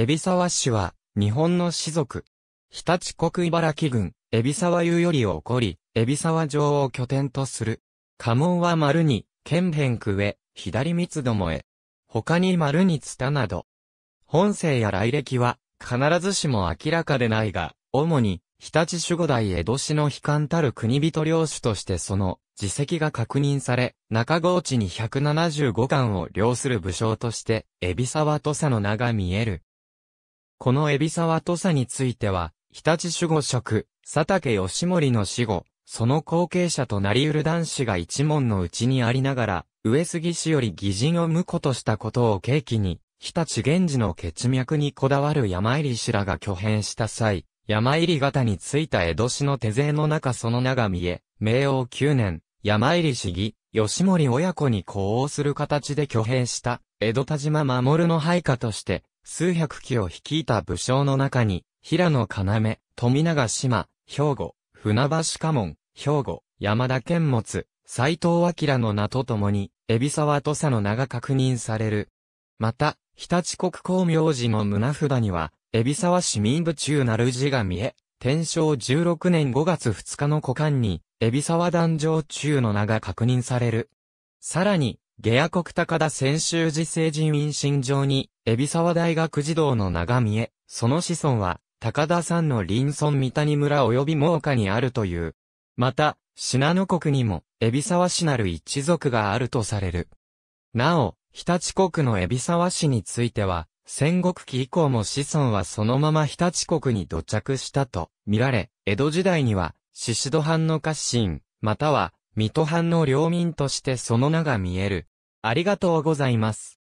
海老沢氏は、日本の氏族。日立国茨城郡、海老沢湯より起こり、海老沢城を拠点とする。家紋は丸に、剣辺区へ、左三つどもへ。他に丸につたなど。本性や来歴は、必ずしも明らかでないが、主に、日立守護大江戸市の悲観たる国人領主としてその、自責が確認され、中郷地に175巻を領する武将として、海老沢土佐の名が見える。この海老沢土佐については、日立守護職、佐竹義盛の死後、その後継者となり得る男子が一門のうちにありながら、上杉氏より義人を婿としたことを契機に、日立源氏の血脈にこだわる山入り氏らが挙変した際、山入り型についた江戸市の手勢の中その名が見え、明王9年、山入り市議、吉森親子に呼応する形で挙兵した、江戸田島守の配下として、数百機を率いた武将の中に、平野要、富永島、兵庫、船橋家門、兵庫、山田剣物、斎藤明の名と共に、海老沢土佐の名が確認される。また、日立国公明寺の胸札には、海老沢市民部中なる字が見え、天正16年5月2日の古間に、海老沢壇上中の名が確認される。さらに、下野国高田先州寺成人院心上に、海老沢大学児童の名が見え、その子孫は、高田山の林村三谷村及び猛火にあるという。また、信濃国にも、海老沢氏なる一族があるとされる。なお、日立国の海老沢氏については、戦国期以降も子孫はそのまま日立国に土着したと見られ、江戸時代には、宍戸藩の家臣、または、水戸藩の領民としてその名が見える。ありがとうございます。